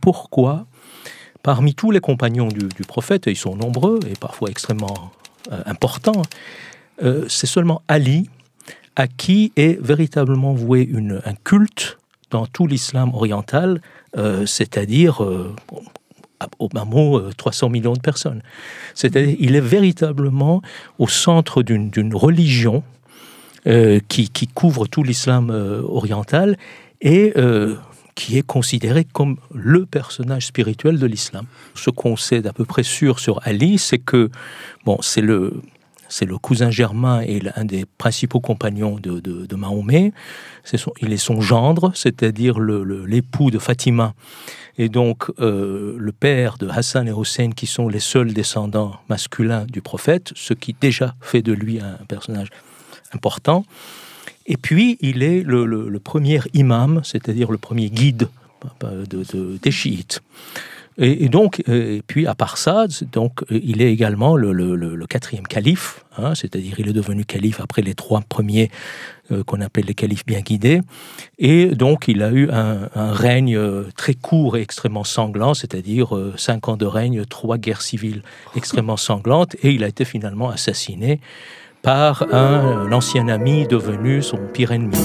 pourquoi, parmi tous les compagnons du, prophète, et ils sont nombreux et parfois extrêmement euh, importants, euh, c'est seulement Ali à qui est véritablement voué une, un culte dans tout l'islam oriental, euh, c'est-à-dire, au même mot, 300 millions de personnes. C'est-à-dire, il est véritablement au centre d'une religion qui, qui, couvre tout l'islam oriental et qui est considéré comme le personnage spirituel de l'islam. Ce qu'on sait d'à peu près sûr sur Ali, c'est que bon, c'est le c'est le cousin germain et l'un des principaux compagnons de, Mahomet. il est son gendre, c'est-à-dire l'époux de Fatima. Et donc, euh, le père de Hassan et Hussein qui sont les seuls descendants masculins du prophète, ce qui déjà fait de lui un personnage important. Et puis, il est le, premier imam, c'est-à-dire le premier guide de, des chiites. Et, donc, euh, et puis à part ça, donc, euh, il est également le, quatrième calife, hein, c'est-à-dire il est devenu calife après les trois premiers euh, qu'on appelle les califes bien guidés. Et donc, il a eu un, règne très court et extrêmement sanglant, c'est-à-dire cinq ans de règne, trois guerres civiles extrêmement sanglantes, et il a été finalement assassiné par un, ancien ami devenu son pire ennemi.